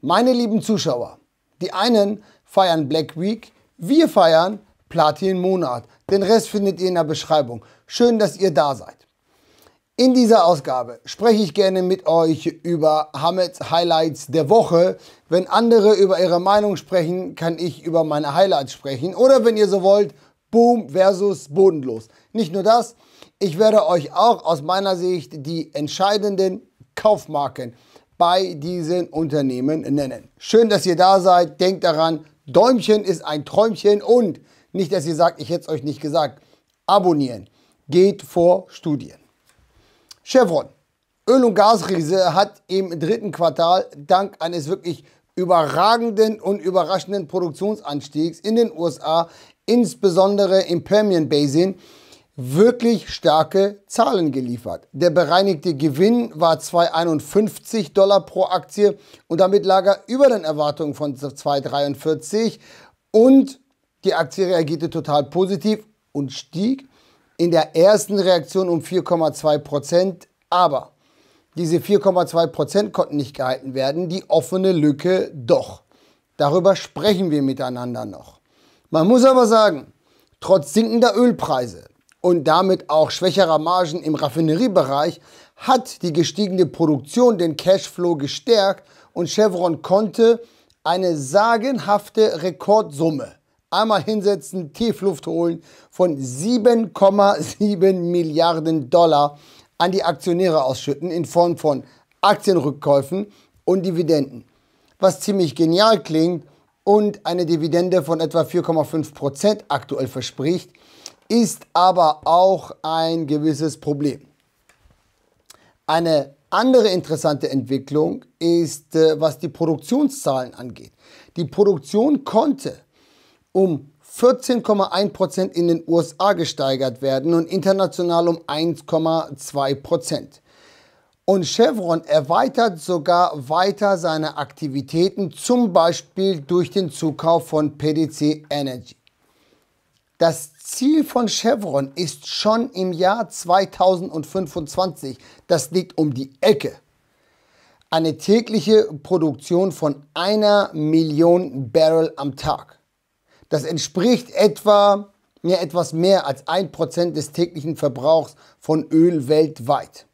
Meine lieben Zuschauer, die einen feiern Black Week, wir feiern Platin-Monat. Den Rest findet ihr in der Beschreibung. Schön, dass ihr da seid. In dieser Ausgabe spreche ich gerne mit euch über Hamets Highlights der Woche. Wenn andere über ihre Meinung sprechen, kann ich über meine Highlights sprechen. Oder wenn ihr so wollt, Boom versus Bodenlos. Nicht nur das, ich werde euch auch aus meiner Sicht die entscheidenden Kaufmarken bei diesen Unternehmen nennen. Schön, dass ihr da seid. Denkt daran, Däumchen ist ein Träumchen und nicht, dass ihr sagt, ich hätte es euch nicht gesagt. Abonnieren. Geht vor Studien. Chevron. Öl- und Gasriese hat im dritten Quartal dank eines wirklich überragenden und überraschenden Produktionsanstiegs in den USA, insbesondere im Permian Basin, wirklich starke Zahlen geliefert. Der bereinigte Gewinn war 2,51 Dollar pro Aktie und damit lag er über den Erwartungen von 2,43 und die Aktie reagierte total positiv und stieg in der ersten Reaktion um 4,2 Prozent, aber diese 4,2 Prozent konnten nicht gehalten werden, die offene Lücke doch. Darüber sprechen wir miteinander noch. Man muss aber sagen, trotz sinkender Ölpreise, und damit auch schwächerer Margen im Raffineriebereich hat die gestiegene Produktion den Cashflow gestärkt und Chevron konnte eine sagenhafte Rekordsumme einmal hinsetzen, Tiefluft holen von 7,7 Milliarden Dollar an die Aktionäre ausschütten in Form von Aktienrückkäufen und Dividenden. Was ziemlich genial klingt und eine Dividende von etwa 4,5 Prozent aktuell verspricht, ist aber auch ein gewisses Problem. Eine andere interessante Entwicklung ist, äh, was die Produktionszahlen angeht. Die Produktion konnte um 14,1 in den USA gesteigert werden und international um 1,2 Und Chevron erweitert sogar weiter seine Aktivitäten, zum Beispiel durch den Zukauf von PDC Energy. Das Ziel von Chevron ist schon im Jahr 2025. Das liegt um die Ecke. Eine tägliche Produktion von einer Million Barrel am Tag. Das entspricht etwa ja, etwas mehr als ein Prozent des täglichen Verbrauchs von Öl weltweit.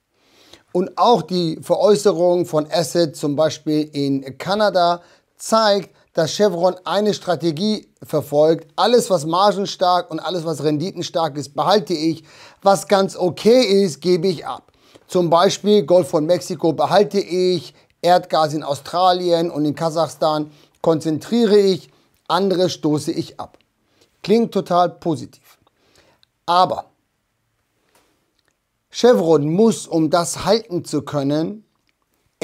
Und auch die Veräußerung von Assets zum Beispiel in Kanada zeigt, dass Chevron eine Strategie verfolgt. Alles, was margenstark und alles, was renditenstark ist, behalte ich. Was ganz okay ist, gebe ich ab. Zum Beispiel Golf von Mexiko behalte ich, Erdgas in Australien und in Kasachstan konzentriere ich, andere stoße ich ab. Klingt total positiv. Aber Chevron muss, um das halten zu können,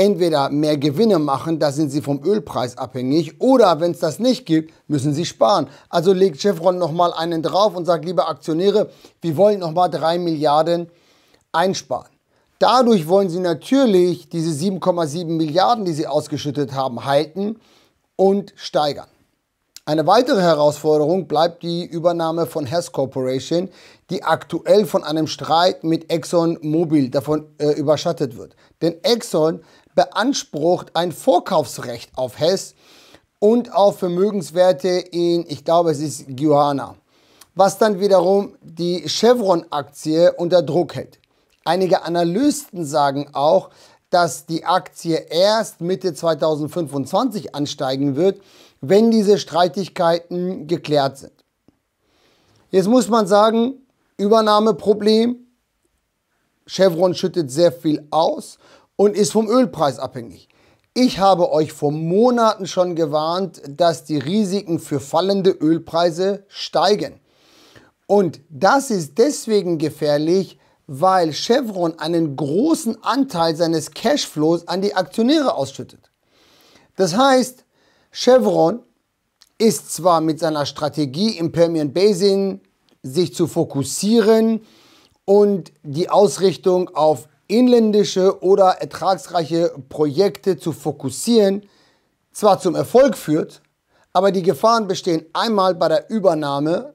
entweder mehr Gewinne machen, da sind sie vom Ölpreis abhängig, oder wenn es das nicht gibt, müssen sie sparen. Also legt Chevron nochmal einen drauf und sagt, liebe Aktionäre, wir wollen nochmal 3 Milliarden einsparen. Dadurch wollen sie natürlich diese 7,7 Milliarden, die sie ausgeschüttet haben, halten und steigern. Eine weitere Herausforderung bleibt die Übernahme von Hess Corporation, die aktuell von einem Streit mit ExxonMobil davon äh, überschattet wird. Denn Exxon beansprucht ein Vorkaufsrecht auf Hess und auf Vermögenswerte in, ich glaube, es ist Guyana, was dann wiederum die Chevron-Aktie unter Druck hält. Einige Analysten sagen auch, dass die Aktie erst Mitte 2025 ansteigen wird, wenn diese Streitigkeiten geklärt sind. Jetzt muss man sagen, Übernahmeproblem. Chevron schüttet sehr viel aus und ist vom Ölpreis abhängig. Ich habe euch vor Monaten schon gewarnt, dass die Risiken für fallende Ölpreise steigen. Und das ist deswegen gefährlich, weil Chevron einen großen Anteil seines Cashflows an die Aktionäre ausschüttet. Das heißt, Chevron ist zwar mit seiner Strategie im Permian Basin sich zu fokussieren und die Ausrichtung auf inländische oder ertragsreiche Projekte zu fokussieren, zwar zum Erfolg führt, aber die Gefahren bestehen einmal bei der Übernahme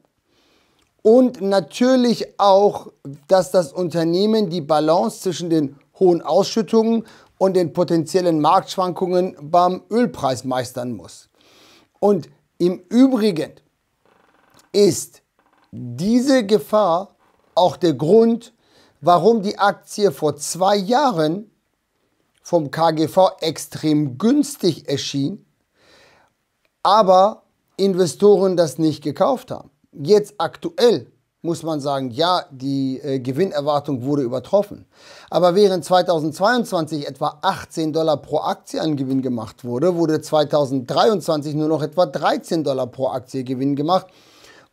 und natürlich auch, dass das Unternehmen die Balance zwischen den hohen Ausschüttungen und den potenziellen Marktschwankungen beim Ölpreis meistern muss. Und im Übrigen ist diese Gefahr auch der Grund, warum die Aktie vor zwei Jahren vom KGV extrem günstig erschien, aber Investoren das nicht gekauft haben. Jetzt aktuell muss man sagen, ja, die äh, Gewinnerwartung wurde übertroffen. Aber während 2022 etwa 18 Dollar pro Aktie an Gewinn gemacht wurde, wurde 2023 nur noch etwa 13 Dollar pro Aktie Gewinn gemacht.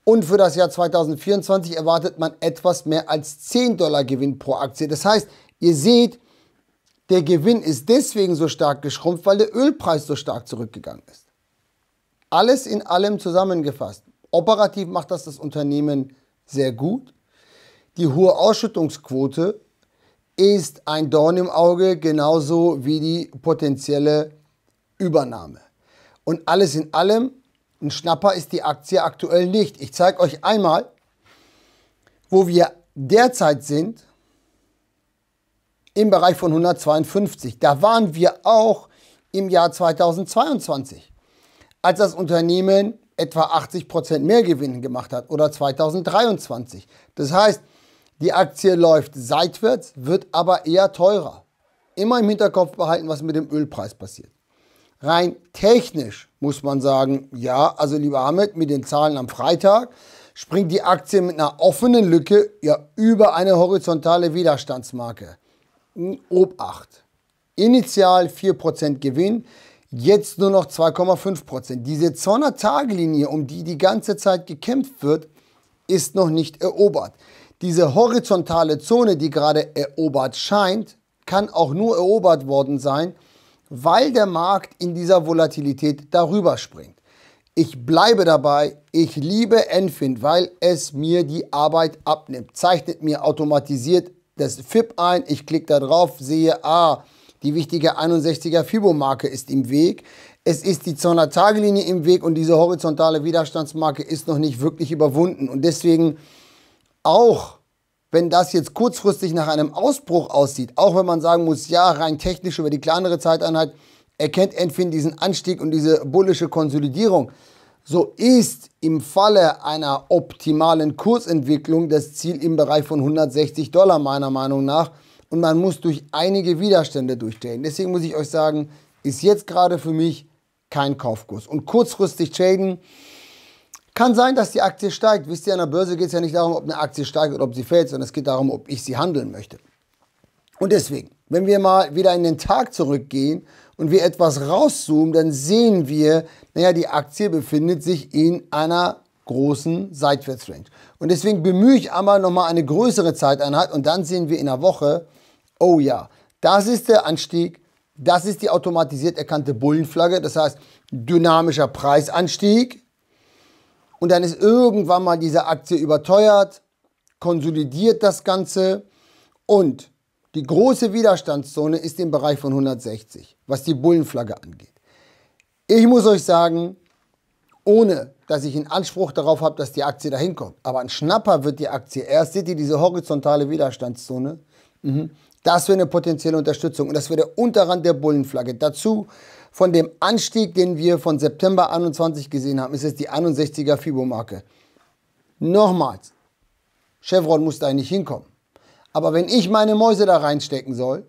Und für das Jahr 2024 erwartet man etwas mehr als 10 Dollar Gewinn pro Aktie. Das heißt, ihr seht, der Gewinn ist deswegen so stark geschrumpft, weil der Ölpreis so stark zurückgegangen ist. Alles in allem zusammengefasst. Operativ macht das das Unternehmen sehr gut. Die hohe Ausschüttungsquote ist ein Dorn im Auge, genauso wie die potenzielle Übernahme. Und alles in allem ein Schnapper ist die Aktie aktuell nicht. Ich zeige euch einmal, wo wir derzeit sind im Bereich von 152. Da waren wir auch im Jahr 2022, als das Unternehmen etwa 80% mehr Gewinn gemacht hat oder 2023. Das heißt, die Aktie läuft seitwärts, wird aber eher teurer. Immer im Hinterkopf behalten, was mit dem Ölpreis passiert. Rein technisch muss man sagen, ja, also lieber Ahmed, mit den Zahlen am Freitag springt die Aktie mit einer offenen Lücke ja über eine horizontale Widerstandsmarke. Obacht. Initial 4% Gewinn, jetzt nur noch 2,5%. Diese 200 tage um die die ganze Zeit gekämpft wird, ist noch nicht erobert. Diese horizontale Zone, die gerade erobert scheint, kann auch nur erobert worden sein, weil der Markt in dieser Volatilität darüber springt. Ich bleibe dabei, ich liebe Enfind, weil es mir die Arbeit abnimmt. Zeichnet mir automatisiert das FIP ein, ich klicke da drauf, sehe, ah, die wichtige 61er Fibo-Marke ist im Weg. Es ist die 200-Tage-Linie im Weg und diese horizontale Widerstandsmarke ist noch nicht wirklich überwunden. Und deswegen auch wenn das jetzt kurzfristig nach einem Ausbruch aussieht, auch wenn man sagen muss, ja, rein technisch über die kleinere Zeiteinheit erkennt Enfin diesen Anstieg und diese bullische Konsolidierung, so ist im Falle einer optimalen Kursentwicklung das Ziel im Bereich von 160 Dollar meiner Meinung nach und man muss durch einige Widerstände durchstehen. Deswegen muss ich euch sagen, ist jetzt gerade für mich kein Kaufkurs. Und kurzfristig traden, kann sein, dass die Aktie steigt. Wisst ihr, an der Börse geht es ja nicht darum, ob eine Aktie steigt oder ob sie fällt, sondern es geht darum, ob ich sie handeln möchte. Und deswegen, wenn wir mal wieder in den Tag zurückgehen und wir etwas rauszoomen, dann sehen wir, naja, die Aktie befindet sich in einer großen Seitwärtsrange. Und deswegen bemühe ich einmal nochmal eine größere Zeiteinheit und dann sehen wir in der Woche, oh ja, das ist der Anstieg, das ist die automatisiert erkannte Bullenflagge, das heißt dynamischer Preisanstieg, und dann ist irgendwann mal diese Aktie überteuert, konsolidiert das Ganze und die große Widerstandszone ist im Bereich von 160, was die Bullenflagge angeht. Ich muss euch sagen, ohne dass ich einen Anspruch darauf habe, dass die Aktie dahin kommt. Aber ein Schnapper wird die Aktie. Erst seht ihr diese horizontale Widerstandszone. Mhm. Das wäre eine potenzielle Unterstützung und das wäre der Unterrand der Bullenflagge. Dazu von dem Anstieg, den wir von September 21 gesehen haben, ist es die 61er Fibo-Marke. Nochmals, Chevron muss da nicht hinkommen. Aber wenn ich meine Mäuse da reinstecken soll,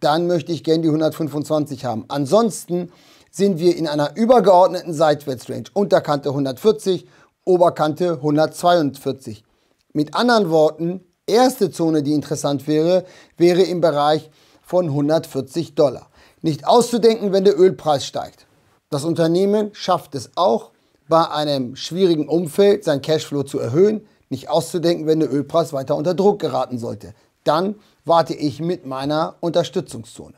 dann möchte ich gern die 125 haben. Ansonsten sind wir in einer übergeordneten Seitwärtsrange. Unterkante 140, Oberkante 142. Mit anderen Worten, erste Zone, die interessant wäre, wäre im Bereich von 140 Dollar nicht auszudenken, wenn der Ölpreis steigt. Das Unternehmen schafft es auch, bei einem schwierigen Umfeld sein Cashflow zu erhöhen, nicht auszudenken, wenn der Ölpreis weiter unter Druck geraten sollte. Dann warte ich mit meiner Unterstützungszone.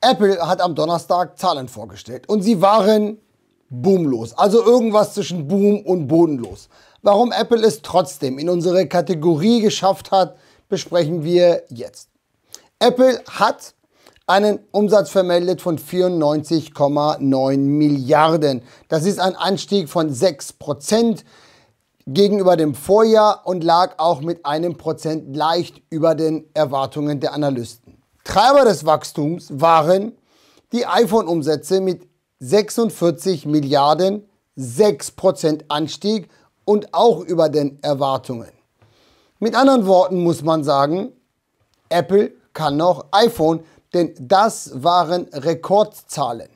Apple hat am Donnerstag Zahlen vorgestellt und sie waren boomlos, also irgendwas zwischen boom und bodenlos. Warum Apple es trotzdem in unsere Kategorie geschafft hat, besprechen wir jetzt. Apple hat einen Umsatz vermeldet von 94,9 Milliarden. Das ist ein Anstieg von 6 Prozent gegenüber dem Vorjahr und lag auch mit einem Prozent leicht über den Erwartungen der Analysten. Treiber des Wachstums waren die iPhone-Umsätze mit 46 Milliarden, 6 Prozent Anstieg und auch über den Erwartungen. Mit anderen Worten muss man sagen, Apple kann noch iPhone, denn das waren Rekordzahlen.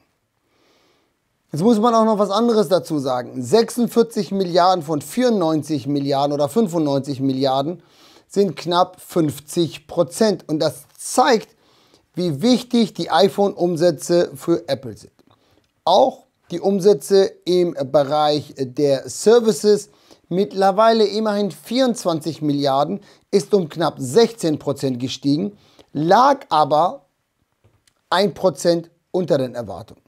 Jetzt muss man auch noch was anderes dazu sagen. 46 Milliarden von 94 Milliarden oder 95 Milliarden sind knapp 50 Prozent. Und das zeigt, wie wichtig die iPhone-Umsätze für Apple sind. Auch die Umsätze im Bereich der Services, mittlerweile immerhin 24 Milliarden, ist um knapp 16 Prozent gestiegen, lag aber 1% unter den Erwartungen.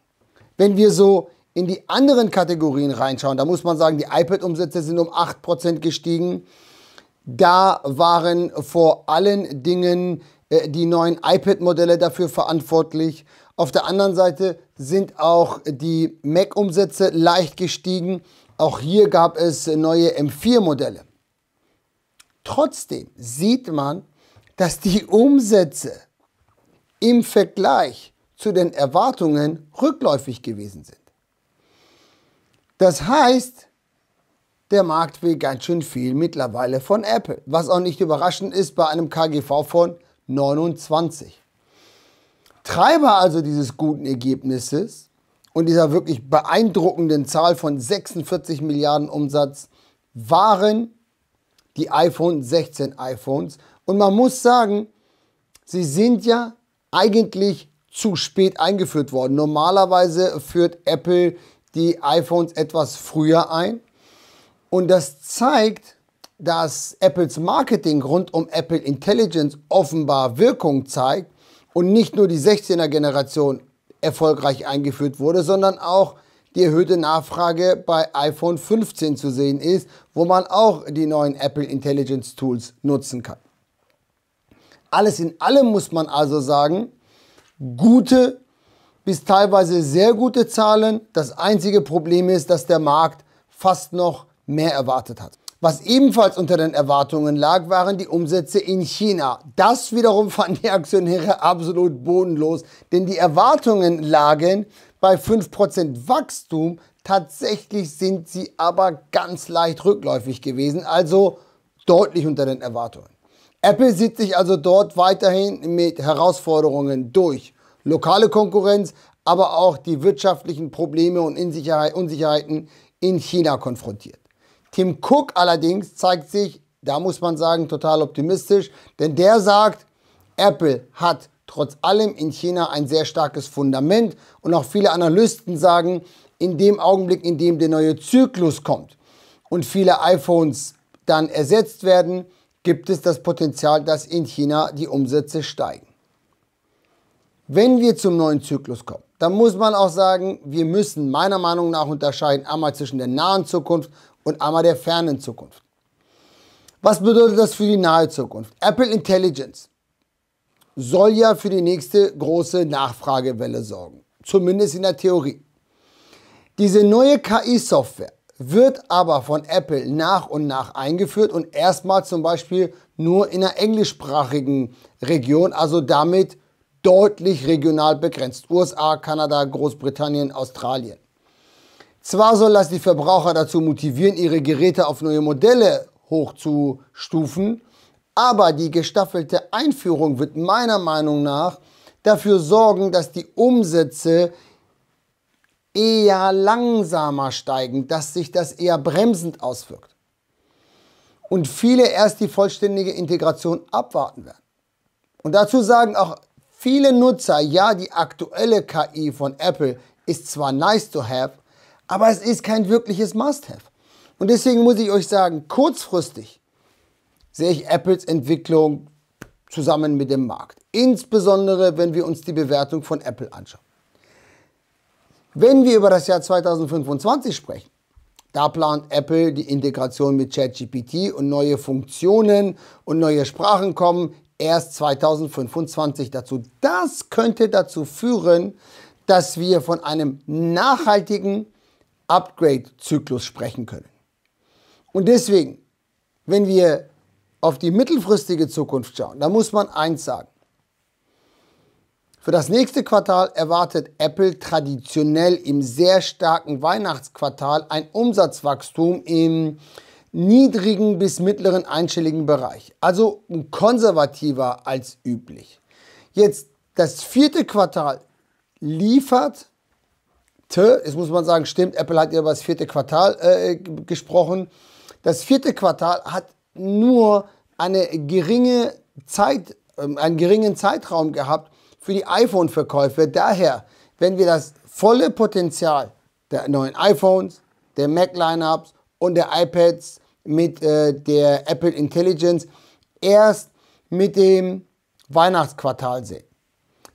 Wenn wir so in die anderen Kategorien reinschauen, da muss man sagen, die iPad-Umsätze sind um 8% gestiegen. Da waren vor allen Dingen äh, die neuen iPad-Modelle dafür verantwortlich. Auf der anderen Seite sind auch die Mac-Umsätze leicht gestiegen. Auch hier gab es neue M4-Modelle. Trotzdem sieht man, dass die Umsätze im Vergleich zu den Erwartungen rückläufig gewesen sind. Das heißt, der Markt will ganz schön viel mittlerweile von Apple, was auch nicht überraschend ist bei einem KGV von 29. Treiber also dieses guten Ergebnisses und dieser wirklich beeindruckenden Zahl von 46 Milliarden Umsatz waren die iPhone 16 iPhones. Und man muss sagen, sie sind ja eigentlich zu spät eingeführt worden. Normalerweise führt Apple die iPhones etwas früher ein. Und das zeigt, dass Apples Marketing rund um Apple Intelligence offenbar Wirkung zeigt und nicht nur die 16er Generation erfolgreich eingeführt wurde, sondern auch die erhöhte Nachfrage bei iPhone 15 zu sehen ist, wo man auch die neuen Apple Intelligence Tools nutzen kann. Alles in allem muss man also sagen, gute bis teilweise sehr gute Zahlen. Das einzige Problem ist, dass der Markt fast noch mehr erwartet hat. Was ebenfalls unter den Erwartungen lag, waren die Umsätze in China. Das wiederum fanden die Aktionäre absolut bodenlos, denn die Erwartungen lagen bei 5% Wachstum. Tatsächlich sind sie aber ganz leicht rückläufig gewesen, also deutlich unter den Erwartungen. Apple sieht sich also dort weiterhin mit Herausforderungen durch. Lokale Konkurrenz, aber auch die wirtschaftlichen Probleme und Unsicherheiten in China konfrontiert. Tim Cook allerdings zeigt sich, da muss man sagen, total optimistisch, denn der sagt, Apple hat trotz allem in China ein sehr starkes Fundament und auch viele Analysten sagen, in dem Augenblick, in dem der neue Zyklus kommt und viele iPhones dann ersetzt werden, gibt es das Potenzial, dass in China die Umsätze steigen. Wenn wir zum neuen Zyklus kommen, dann muss man auch sagen, wir müssen meiner Meinung nach unterscheiden einmal zwischen der nahen Zukunft und einmal der fernen Zukunft. Was bedeutet das für die nahe Zukunft? Apple Intelligence soll ja für die nächste große Nachfragewelle sorgen, zumindest in der Theorie. Diese neue KI-Software wird aber von Apple nach und nach eingeführt und erstmal zum Beispiel nur in einer englischsprachigen Region, also damit deutlich regional begrenzt. USA, Kanada, Großbritannien, Australien. Zwar soll das die Verbraucher dazu motivieren, ihre Geräte auf neue Modelle hochzustufen, aber die gestaffelte Einführung wird meiner Meinung nach dafür sorgen, dass die Umsätze eher langsamer steigen, dass sich das eher bremsend auswirkt. Und viele erst die vollständige Integration abwarten werden. Und dazu sagen auch viele Nutzer, ja, die aktuelle KI von Apple ist zwar nice to have, aber es ist kein wirkliches Must-Have. Und deswegen muss ich euch sagen, kurzfristig sehe ich Apples Entwicklung zusammen mit dem Markt. Insbesondere, wenn wir uns die Bewertung von Apple anschauen. Wenn wir über das Jahr 2025 sprechen, da plant Apple die Integration mit ChatGPT und neue Funktionen und neue Sprachen kommen erst 2025 dazu. Das könnte dazu führen, dass wir von einem nachhaltigen Upgrade-Zyklus sprechen können. Und deswegen, wenn wir auf die mittelfristige Zukunft schauen, da muss man eins sagen. Für das nächste Quartal erwartet Apple traditionell im sehr starken Weihnachtsquartal ein Umsatzwachstum im niedrigen bis mittleren einstelligen Bereich, also konservativer als üblich. Jetzt das vierte Quartal liefert, jetzt muss man sagen, stimmt, Apple hat ja über das vierte Quartal äh, gesprochen, das vierte Quartal hat nur eine geringe Zeit, äh, einen geringen Zeitraum gehabt, für die iPhone-Verkäufe. Daher, wenn wir das volle Potenzial der neuen iPhones, der Mac-Lineups und der iPads mit äh, der Apple Intelligence erst mit dem Weihnachtsquartal sehen.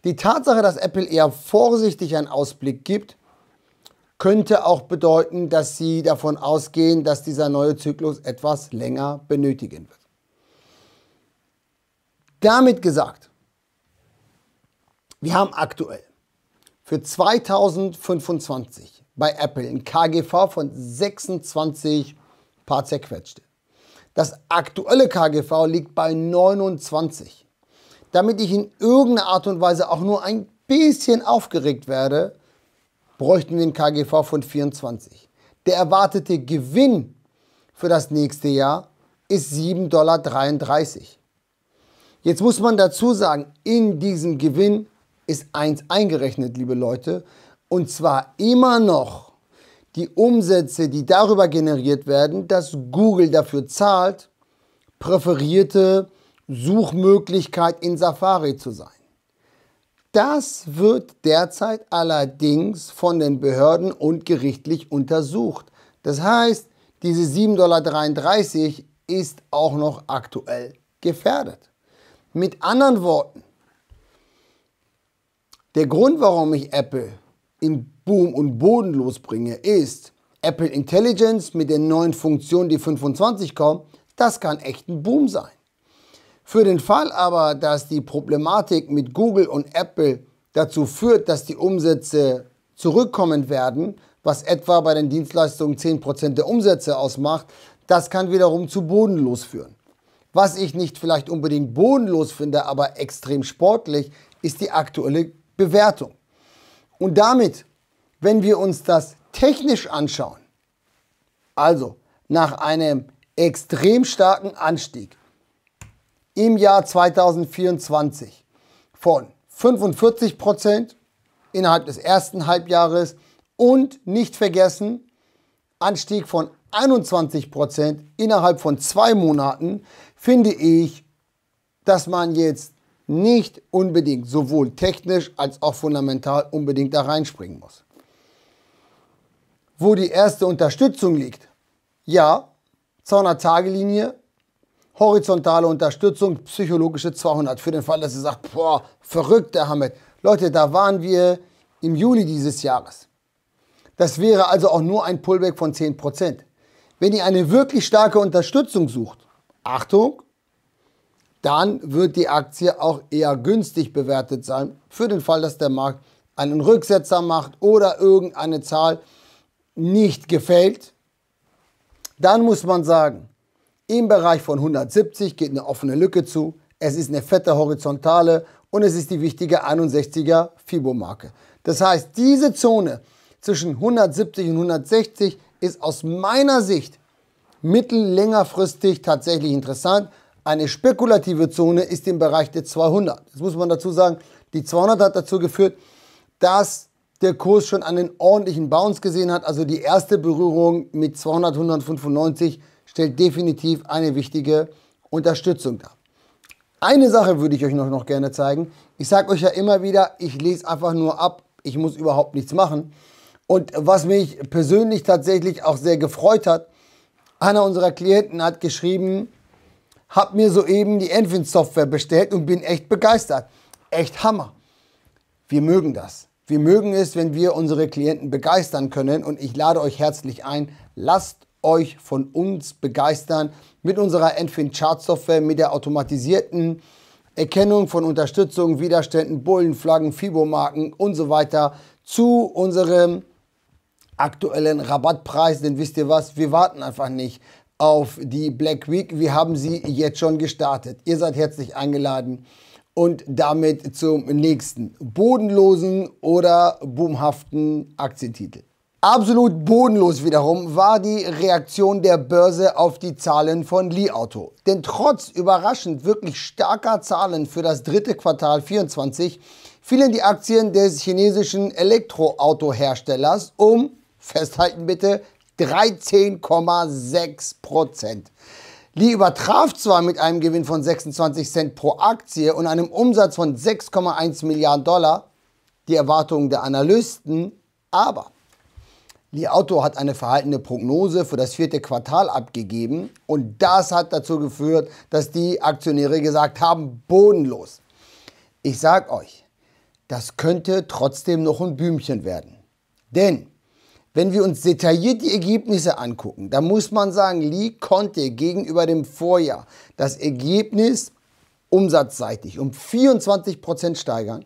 Die Tatsache, dass Apple eher vorsichtig einen Ausblick gibt, könnte auch bedeuten, dass sie davon ausgehen, dass dieser neue Zyklus etwas länger benötigen wird. Damit gesagt, wir haben aktuell für 2025 bei Apple ein KGV von 26 paar zerquetschte. Das aktuelle KGV liegt bei 29. Damit ich in irgendeiner Art und Weise auch nur ein bisschen aufgeregt werde, bräuchten wir einen KGV von 24. Der erwartete Gewinn für das nächste Jahr ist 7,33 Dollar. Jetzt muss man dazu sagen, in diesem Gewinn ist 1 eingerechnet, liebe Leute. Und zwar immer noch die Umsätze, die darüber generiert werden, dass Google dafür zahlt, präferierte Suchmöglichkeit in Safari zu sein. Das wird derzeit allerdings von den Behörden und gerichtlich untersucht. Das heißt, diese 7,33 Dollar ist auch noch aktuell gefährdet. Mit anderen Worten, der Grund, warum ich Apple in Boom und Boden losbringe, ist Apple Intelligence mit den neuen Funktionen, die 25 kommen, das kann echt ein Boom sein. Für den Fall aber, dass die Problematik mit Google und Apple dazu führt, dass die Umsätze zurückkommen werden, was etwa bei den Dienstleistungen 10% der Umsätze ausmacht, das kann wiederum zu bodenlos führen. Was ich nicht vielleicht unbedingt bodenlos finde, aber extrem sportlich, ist die aktuelle Bewertung. Und damit, wenn wir uns das technisch anschauen, also nach einem extrem starken Anstieg im Jahr 2024 von 45 Prozent innerhalb des ersten Halbjahres und nicht vergessen, Anstieg von 21 Prozent innerhalb von zwei Monaten, finde ich, dass man jetzt nicht unbedingt sowohl technisch als auch fundamental unbedingt da reinspringen muss. Wo die erste Unterstützung liegt, ja, 200-Tage-Linie, horizontale Unterstützung, psychologische 200, für den Fall, dass ihr sagt, boah, verrückt, der Hamid. Leute, da waren wir im Juli dieses Jahres. Das wäre also auch nur ein Pullback von 10%. Wenn ihr eine wirklich starke Unterstützung sucht, Achtung, dann wird die Aktie auch eher günstig bewertet sein, für den Fall, dass der Markt einen Rücksetzer macht oder irgendeine Zahl nicht gefällt. Dann muss man sagen, im Bereich von 170 geht eine offene Lücke zu, es ist eine fette horizontale und es ist die wichtige 61er Fibo-Marke. Das heißt, diese Zone zwischen 170 und 160 ist aus meiner Sicht mittellängerfristig tatsächlich interessant, eine spekulative Zone ist im Bereich der 200. Das muss man dazu sagen. Die 200 hat dazu geführt, dass der Kurs schon einen ordentlichen Bounce gesehen hat. Also die erste Berührung mit 200, 195 stellt definitiv eine wichtige Unterstützung dar. Eine Sache würde ich euch noch, noch gerne zeigen. Ich sage euch ja immer wieder, ich lese einfach nur ab. Ich muss überhaupt nichts machen. Und was mich persönlich tatsächlich auch sehr gefreut hat, einer unserer Klienten hat geschrieben, hab mir soeben die Envin-Software bestellt und bin echt begeistert. Echt Hammer. Wir mögen das. Wir mögen es, wenn wir unsere Klienten begeistern können und ich lade euch herzlich ein, lasst euch von uns begeistern mit unserer Enfin Chart Software, mit der automatisierten Erkennung von Unterstützung, Widerständen, Bullen, Flaggen, Fibo-Marken und so weiter zu unserem aktuellen Rabattpreis. Denn wisst ihr was, wir warten einfach nicht auf die Black Week. Wir haben sie jetzt schon gestartet. Ihr seid herzlich eingeladen und damit zum nächsten bodenlosen oder boomhaften Aktientitel. Absolut bodenlos wiederum war die Reaktion der Börse auf die Zahlen von Li Auto. Denn trotz überraschend wirklich starker Zahlen für das dritte Quartal 24 fielen die Aktien des chinesischen Elektroautoherstellers um, festhalten bitte, 13,6 Prozent. Lee übertraf zwar mit einem Gewinn von 26 Cent pro Aktie und einem Umsatz von 6,1 Milliarden Dollar die Erwartungen der Analysten, aber Lee Auto hat eine verhaltene Prognose für das vierte Quartal abgegeben und das hat dazu geführt, dass die Aktionäre gesagt haben, bodenlos. Ich sag euch, das könnte trotzdem noch ein Bühmchen werden. Denn wenn wir uns detailliert die Ergebnisse angucken, dann muss man sagen, Lee konnte gegenüber dem Vorjahr das Ergebnis umsatzseitig um 24% steigern.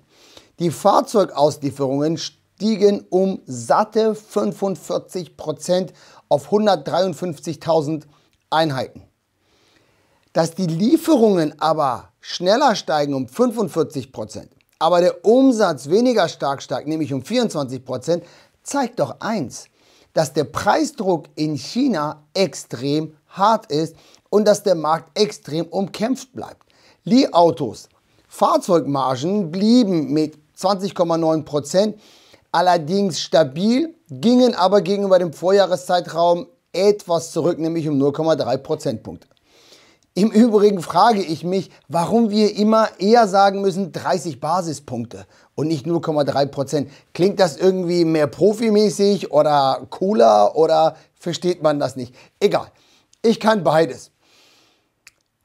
Die Fahrzeugauslieferungen stiegen um satte 45% auf 153.000 Einheiten. Dass die Lieferungen aber schneller steigen um 45 Prozent, aber der Umsatz weniger stark steigt, nämlich um 24 Prozent, zeigt doch eins, dass der Preisdruck in China extrem hart ist und dass der Markt extrem umkämpft bleibt. Li-Autos, Fahrzeugmargen blieben mit 20,9 allerdings stabil, gingen aber gegenüber dem Vorjahreszeitraum etwas zurück, nämlich um 0,3 Prozentpunkte. Im Übrigen frage ich mich, warum wir immer eher sagen müssen 30 Basispunkte und nicht 0,3 Prozent. Klingt das irgendwie mehr profimäßig oder cooler oder versteht man das nicht? Egal. Ich kann beides.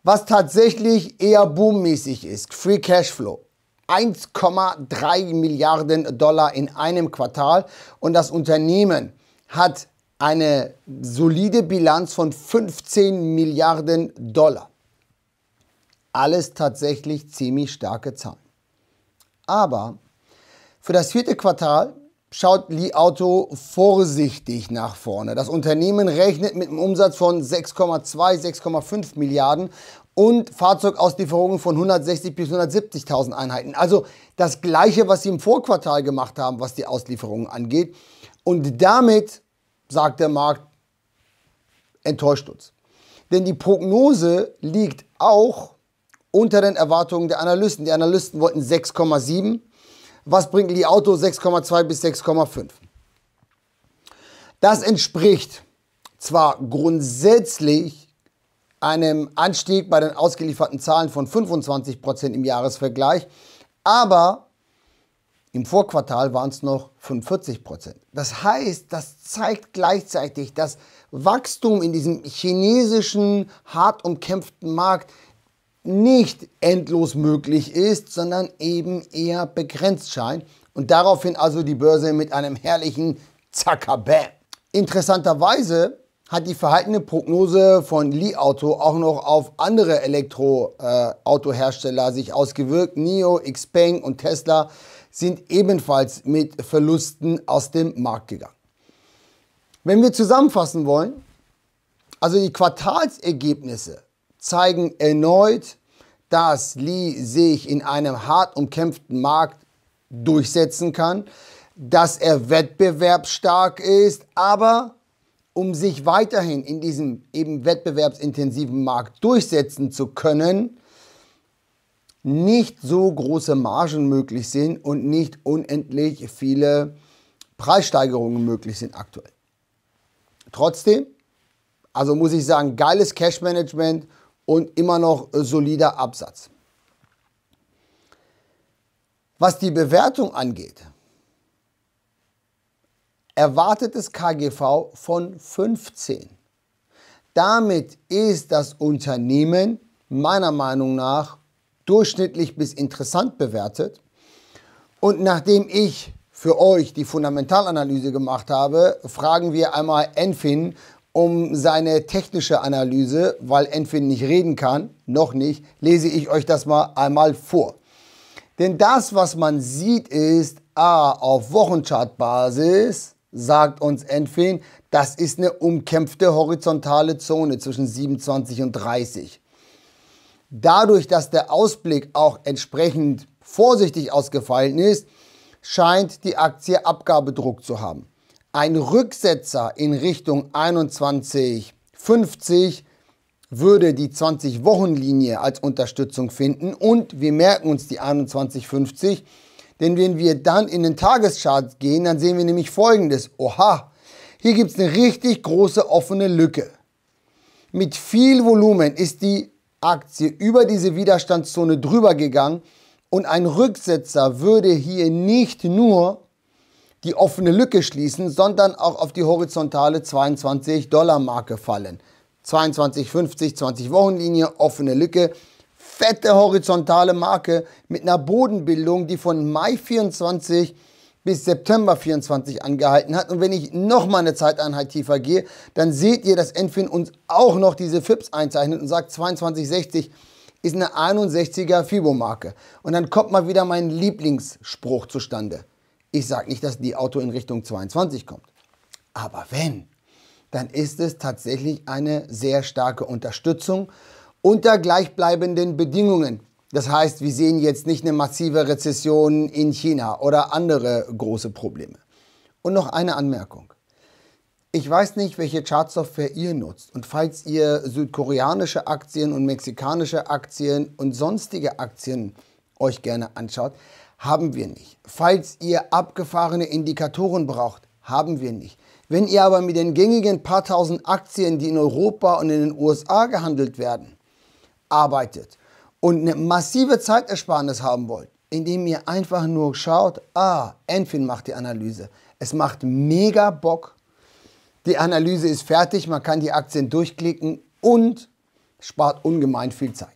Was tatsächlich eher boommäßig ist, Free Cashflow. 1,3 Milliarden Dollar in einem Quartal und das Unternehmen hat eine solide Bilanz von 15 Milliarden Dollar. Alles tatsächlich ziemlich starke Zahlen. Aber für das vierte Quartal schaut Li Auto vorsichtig nach vorne. Das Unternehmen rechnet mit einem Umsatz von 6,2, 6,5 Milliarden und Fahrzeugauslieferungen von 160.000 bis 170.000 Einheiten. Also das gleiche, was sie im Vorquartal gemacht haben, was die Auslieferungen angeht. Und damit, sagt der Markt, enttäuscht uns. Denn die Prognose liegt auch unter den Erwartungen der Analysten. Die Analysten wollten 6,7. Was bringt die Auto 6,2 bis 6,5? Das entspricht zwar grundsätzlich einem Anstieg bei den ausgelieferten Zahlen von 25% im Jahresvergleich, aber im Vorquartal waren es noch 45 Das heißt, das zeigt gleichzeitig, dass Wachstum in diesem chinesischen, hart umkämpften Markt nicht endlos möglich ist, sondern eben eher begrenzt scheint. Und daraufhin also die Börse mit einem herrlichen Zackerbäm. Interessanterweise hat die verhaltene Prognose von Li Auto auch noch auf andere Elektroautohersteller äh, sich ausgewirkt. NIO, Xpeng und Tesla sind ebenfalls mit Verlusten aus dem Markt gegangen. Wenn wir zusammenfassen wollen, also die Quartalsergebnisse zeigen erneut dass Lee sich in einem hart umkämpften Markt durchsetzen kann, dass er wettbewerbsstark ist, aber um sich weiterhin in diesem eben wettbewerbsintensiven Markt durchsetzen zu können, nicht so große Margen möglich sind und nicht unendlich viele Preissteigerungen möglich sind aktuell. Trotzdem, also muss ich sagen, geiles Cash Management und immer noch äh, solider Absatz. Was die Bewertung angeht, erwartet erwartetes KGV von 15. Damit ist das Unternehmen meiner Meinung nach durchschnittlich bis interessant bewertet. Und nachdem ich für euch die Fundamentalanalyse gemacht habe, fragen wir einmal Enfin, um seine technische Analyse, weil Enfin nicht reden kann, noch nicht, lese ich euch das mal einmal vor. Denn das, was man sieht, ist A auf Wochenchartbasis, sagt uns Enfin, das ist eine umkämpfte horizontale Zone zwischen 27 und 30. Dadurch, dass der Ausblick auch entsprechend vorsichtig ausgefallen ist, scheint die Aktie Abgabedruck zu haben. Ein Rücksetzer in Richtung 21,50 würde die 20-Wochen-Linie als Unterstützung finden und wir merken uns die 21,50, denn wenn wir dann in den Tageschart gehen, dann sehen wir nämlich folgendes. Oha, hier gibt es eine richtig große offene Lücke. Mit viel Volumen ist die Aktie über diese Widerstandszone drüber gegangen und ein Rücksetzer würde hier nicht nur die offene Lücke schließen, sondern auch auf die horizontale 22-Dollar-Marke fallen. 22,50, 20 Wochenlinie, offene Lücke, fette horizontale Marke mit einer Bodenbildung, die von Mai 24 bis September 24 angehalten hat. Und wenn ich nochmal eine Zeiteinheit tiefer gehe, dann seht ihr, dass Enfin uns auch noch diese FIPS einzeichnet und sagt 2260 ist eine 61er Fibo-Marke. Und dann kommt mal wieder mein Lieblingsspruch zustande. Ich sage nicht, dass die Auto in Richtung 22 kommt. Aber wenn, dann ist es tatsächlich eine sehr starke Unterstützung unter gleichbleibenden Bedingungen. Das heißt, wir sehen jetzt nicht eine massive Rezession in China oder andere große Probleme. Und noch eine Anmerkung. Ich weiß nicht, welche Chartsoftware ihr nutzt. Und falls ihr südkoreanische Aktien und mexikanische Aktien und sonstige Aktien euch gerne anschaut, haben wir nicht. Falls ihr abgefahrene Indikatoren braucht, haben wir nicht. Wenn ihr aber mit den gängigen paar tausend Aktien, die in Europa und in den USA gehandelt werden, arbeitet und eine massive Zeitersparnis haben wollt, indem ihr einfach nur schaut, ah, Enfin macht die Analyse. Es macht mega Bock. Die Analyse ist fertig, man kann die Aktien durchklicken und spart ungemein viel Zeit.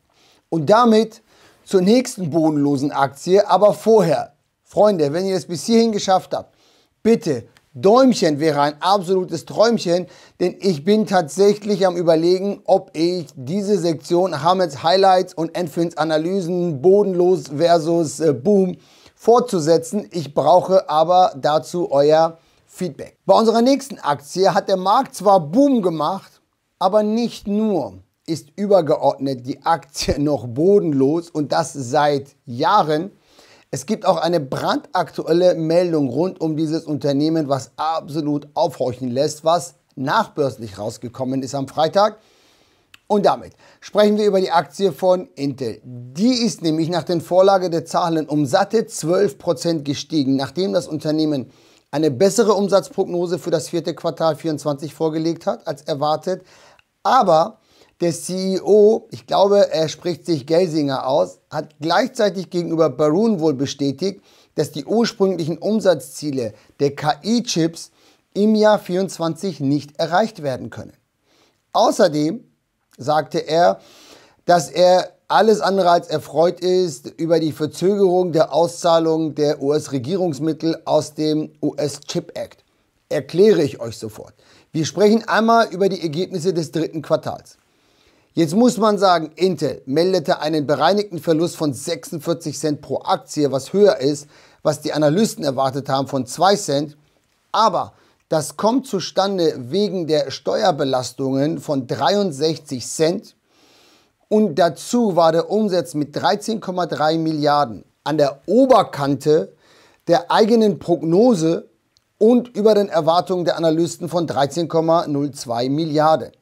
Und damit zur nächsten bodenlosen Aktie. Aber vorher, Freunde, wenn ihr es bis hierhin geschafft habt, bitte Däumchen wäre ein absolutes Träumchen, denn ich bin tatsächlich am überlegen, ob ich diese Sektion Hamels Highlights und Endfins Analysen bodenlos versus äh, Boom fortzusetzen. Ich brauche aber dazu euer Feedback. Bei unserer nächsten Aktie hat der Markt zwar Boom gemacht, aber nicht nur ist übergeordnet die Aktie noch bodenlos und das seit Jahren. Es gibt auch eine brandaktuelle Meldung rund um dieses Unternehmen, was absolut aufhorchen lässt, was nachbörslich rausgekommen ist am Freitag. Und damit sprechen wir über die Aktie von Intel. Die ist nämlich nach den Vorlage der Zahlen um satte 12% gestiegen, nachdem das Unternehmen eine bessere Umsatzprognose für das vierte Quartal 24 vorgelegt hat als erwartet. Aber der CEO, ich glaube, er spricht sich Gelsinger aus, hat gleichzeitig gegenüber Barun wohl bestätigt, dass die ursprünglichen Umsatzziele der KI-Chips im Jahr 24 nicht erreicht werden können. Außerdem sagte er, dass er alles andere als erfreut ist über die Verzögerung der Auszahlung der US-Regierungsmittel aus dem US-Chip Act. Erkläre ich euch sofort. Wir sprechen einmal über die Ergebnisse des dritten Quartals. Jetzt muss man sagen, Intel meldete einen bereinigten Verlust von 46 Cent pro Aktie, was höher ist, was die Analysten erwartet haben von 2 Cent. Aber das kommt zustande wegen der Steuerbelastungen von 63 Cent. Und dazu war der Umsatz mit 13,3 Milliarden an der Oberkante der eigenen Prognose und über den Erwartungen der Analysten von 13,02 Milliarden.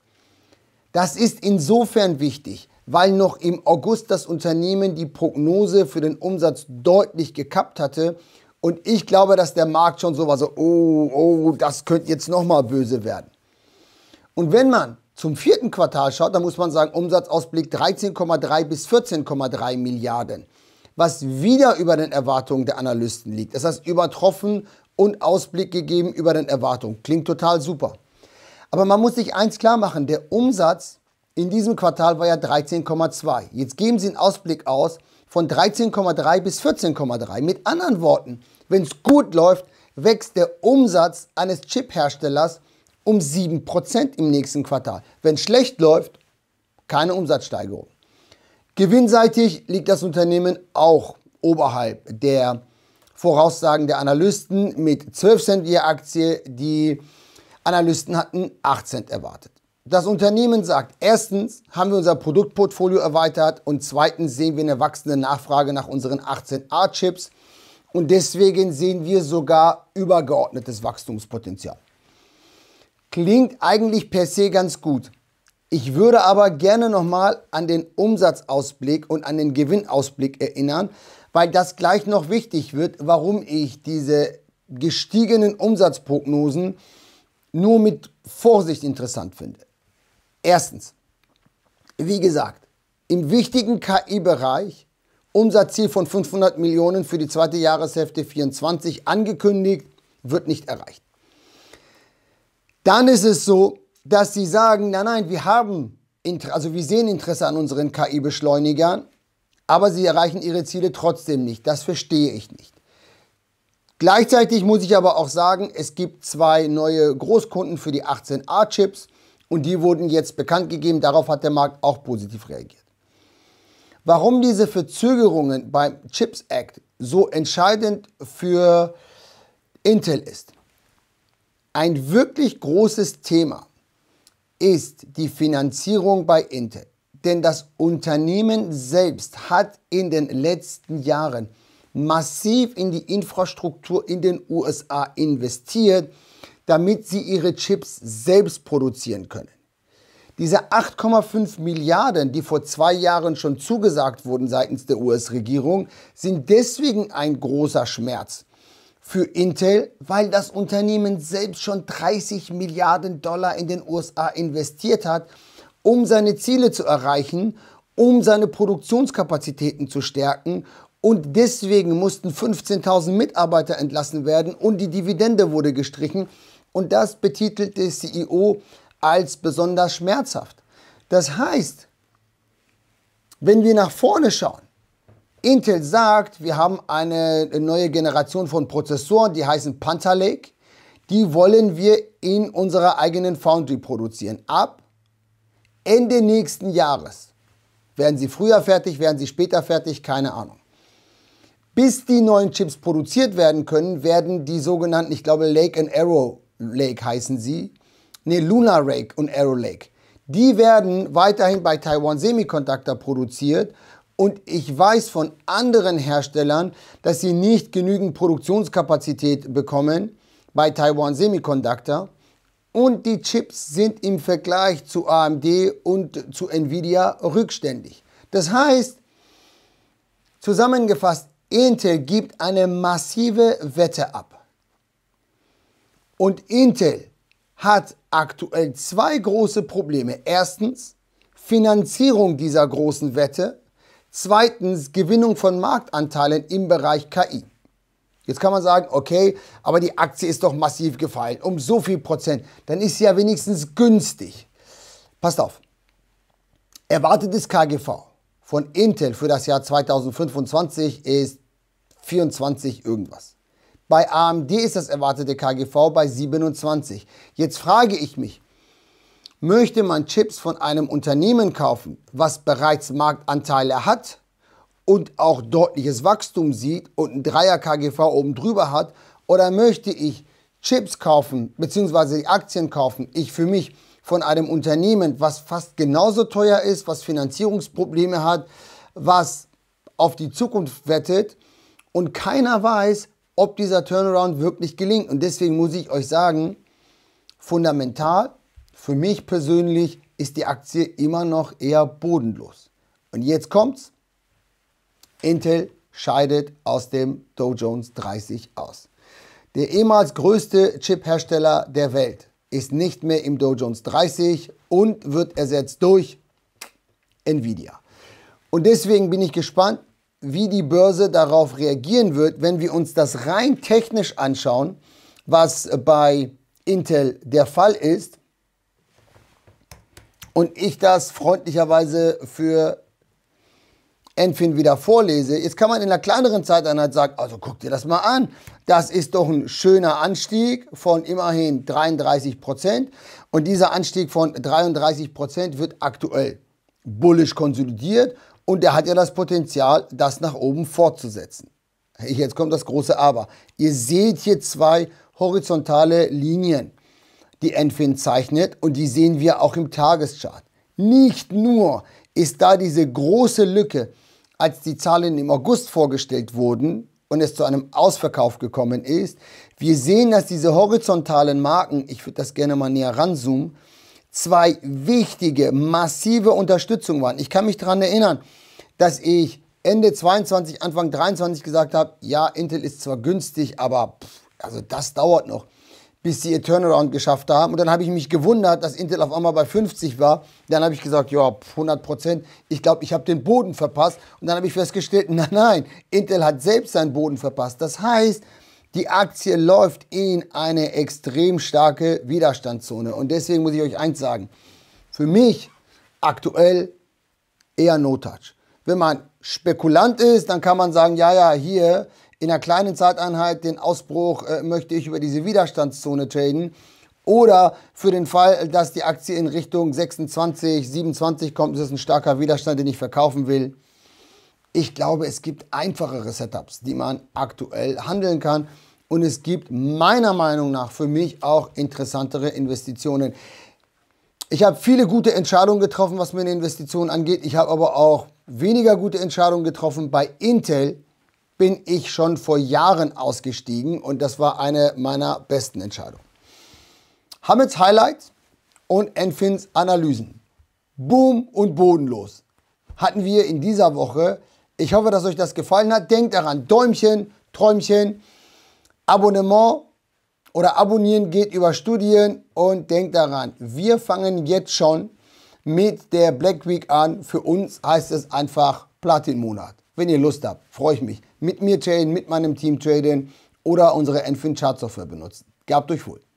Das ist insofern wichtig, weil noch im August das Unternehmen die Prognose für den Umsatz deutlich gekappt hatte. Und ich glaube, dass der Markt schon so war, so, oh, oh, das könnte jetzt nochmal böse werden. Und wenn man zum vierten Quartal schaut, dann muss man sagen, Umsatzausblick 13,3 bis 14,3 Milliarden, was wieder über den Erwartungen der Analysten liegt. Das heißt, übertroffen und Ausblick gegeben über den Erwartungen. Klingt total super. Aber man muss sich eins klar machen, der Umsatz in diesem Quartal war ja 13,2. Jetzt geben Sie einen Ausblick aus von 13,3 bis 14,3. Mit anderen Worten, wenn es gut läuft, wächst der Umsatz eines Chip-Herstellers um 7% im nächsten Quartal. Wenn es schlecht läuft, keine Umsatzsteigerung. Gewinnseitig liegt das Unternehmen auch oberhalb der Voraussagen der Analysten mit 12 Cent je Aktie, die Analysten hatten 8 Cent erwartet. Das Unternehmen sagt, erstens haben wir unser Produktportfolio erweitert und zweitens sehen wir eine wachsende Nachfrage nach unseren 18A-Chips und deswegen sehen wir sogar übergeordnetes Wachstumspotenzial. Klingt eigentlich per se ganz gut. Ich würde aber gerne nochmal an den Umsatzausblick und an den Gewinnausblick erinnern, weil das gleich noch wichtig wird, warum ich diese gestiegenen Umsatzprognosen nur mit Vorsicht interessant finde. Erstens, wie gesagt, im wichtigen KI-Bereich unser Ziel von 500 Millionen für die zweite Jahreshälfte 24 angekündigt, wird nicht erreicht. Dann ist es so, dass sie sagen, nein, nein, wir haben, also wir sehen Interesse an unseren KI-Beschleunigern, aber sie erreichen ihre Ziele trotzdem nicht. Das verstehe ich nicht. Gleichzeitig muss ich aber auch sagen, es gibt zwei neue Großkunden für die 18A-Chips und die wurden jetzt bekannt gegeben. Darauf hat der Markt auch positiv reagiert. Warum diese Verzögerungen beim Chips Act so entscheidend für Intel ist. Ein wirklich großes Thema ist die Finanzierung bei Intel. Denn das Unternehmen selbst hat in den letzten Jahren massiv in die Infrastruktur in den USA investiert, damit sie ihre Chips selbst produzieren können. Diese 8,5 Milliarden, die vor zwei Jahren schon zugesagt wurden seitens der US-Regierung, sind deswegen ein großer Schmerz für Intel, weil das Unternehmen selbst schon 30 Milliarden Dollar in den USA investiert hat, um seine Ziele zu erreichen, um seine Produktionskapazitäten zu stärken und deswegen mussten 15.000 Mitarbeiter entlassen werden und die Dividende wurde gestrichen. Und das betitelt der CEO als besonders schmerzhaft. Das heißt, wenn wir nach vorne schauen, Intel sagt, wir haben eine neue Generation von Prozessoren, die heißen Panther Lake. Die wollen wir in unserer eigenen Foundry produzieren. Ab Ende nächsten Jahres. Werden sie früher fertig, werden sie später fertig, keine Ahnung. Bis die neuen Chips produziert werden können, werden die sogenannten, ich glaube, Lake and Arrow Lake heißen sie. Ne, Luna Lake und Arrow Lake. Die werden weiterhin bei Taiwan Semiconductor produziert. Und ich weiß von anderen Herstellern, dass sie nicht genügend Produktionskapazität bekommen bei Taiwan Semiconductor. Und die Chips sind im Vergleich zu AMD und zu Nvidia rückständig. Das heißt, zusammengefasst, Intel gibt eine massive Wette ab. Und Intel hat aktuell zwei große Probleme. Erstens Finanzierung dieser großen Wette. Zweitens Gewinnung von Marktanteilen im Bereich KI. Jetzt kann man sagen, okay, aber die Aktie ist doch massiv gefallen, um so viel Prozent. Dann ist sie ja wenigstens günstig. Passt auf. Erwartet Erwartetes KGV von Intel für das Jahr 2025 ist 24 irgendwas. Bei AMD ist das erwartete KGV bei 27. Jetzt frage ich mich, möchte man Chips von einem Unternehmen kaufen, was bereits Marktanteile hat und auch deutliches Wachstum sieht und ein Dreier KGV oben drüber hat, oder möchte ich Chips kaufen bzw. die Aktien kaufen, ich für mich, von einem Unternehmen, was fast genauso teuer ist, was Finanzierungsprobleme hat, was auf die Zukunft wettet und keiner weiß, ob dieser Turnaround wirklich gelingt. Und deswegen muss ich euch sagen, fundamental für mich persönlich ist die Aktie immer noch eher bodenlos. Und jetzt kommt's. Intel scheidet aus dem Dow Jones 30 aus. Der ehemals größte Chip-Hersteller der Welt ist nicht mehr im Dow Jones 30 und wird ersetzt durch Nvidia. Und deswegen bin ich gespannt, wie die Börse darauf reagieren wird, wenn wir uns das rein technisch anschauen, was bei Intel der Fall ist. Und ich das freundlicherweise für Enfin wieder vorlese. Jetzt kann man in einer kleineren Zeiteinheit sagen, also guck dir das mal an. Das ist doch ein schöner Anstieg von immerhin 33 Prozent. Und dieser Anstieg von 33 Prozent wird aktuell bullisch konsolidiert und der hat ja das Potenzial, das nach oben fortzusetzen. Jetzt kommt das große Aber. Ihr seht hier zwei horizontale Linien, die Enfin zeichnet und die sehen wir auch im Tageschart. Nicht nur ist da diese große Lücke als die Zahlen im August vorgestellt wurden und es zu einem Ausverkauf gekommen ist. Wir sehen, dass diese horizontalen Marken, ich würde das gerne mal näher ranzoomen, zwei wichtige, massive Unterstützung waren. Ich kann mich daran erinnern, dass ich Ende 22, Anfang 23 gesagt habe, ja, Intel ist zwar günstig, aber pff, also das dauert noch bis sie ihr Turnaround geschafft haben. Und dann habe ich mich gewundert, dass Intel auf einmal bei 50 war. Dann habe ich gesagt, ja, 100 Prozent. Ich glaube, ich habe den Boden verpasst. Und dann habe ich festgestellt, nein, nein, Intel hat selbst seinen Boden verpasst. Das heißt, die Aktie läuft in eine extrem starke Widerstandszone. Und deswegen muss ich euch eins sagen. Für mich aktuell eher No-Touch. Wenn man Spekulant ist, dann kann man sagen, ja, ja, hier, in einer kleinen Zeiteinheit den Ausbruch äh, möchte ich über diese Widerstandszone traden. Oder für den Fall, dass die Aktie in Richtung 26, 27 kommt, ist es ein starker Widerstand, den ich verkaufen will. Ich glaube, es gibt einfachere Setups, die man aktuell handeln kann. Und es gibt meiner Meinung nach für mich auch interessantere Investitionen. Ich habe viele gute Entscheidungen getroffen, was meine Investitionen angeht. Ich habe aber auch weniger gute Entscheidungen getroffen bei Intel bin ich schon vor Jahren ausgestiegen und das war eine meiner besten Entscheidungen. Hamits Highlights und Enfins Analysen. Boom und bodenlos hatten wir in dieser Woche. Ich hoffe, dass euch das gefallen hat. Denkt daran, Däumchen, Träumchen, Abonnement oder abonnieren geht über Studien und denkt daran, wir fangen jetzt schon mit der Black Week an. Für uns heißt es einfach Platin-Monat. Wenn ihr Lust habt, freue ich mich mit mir traden, mit meinem Team traden oder unsere Enfin Chart Software benutzen. Gehabt euch wohl.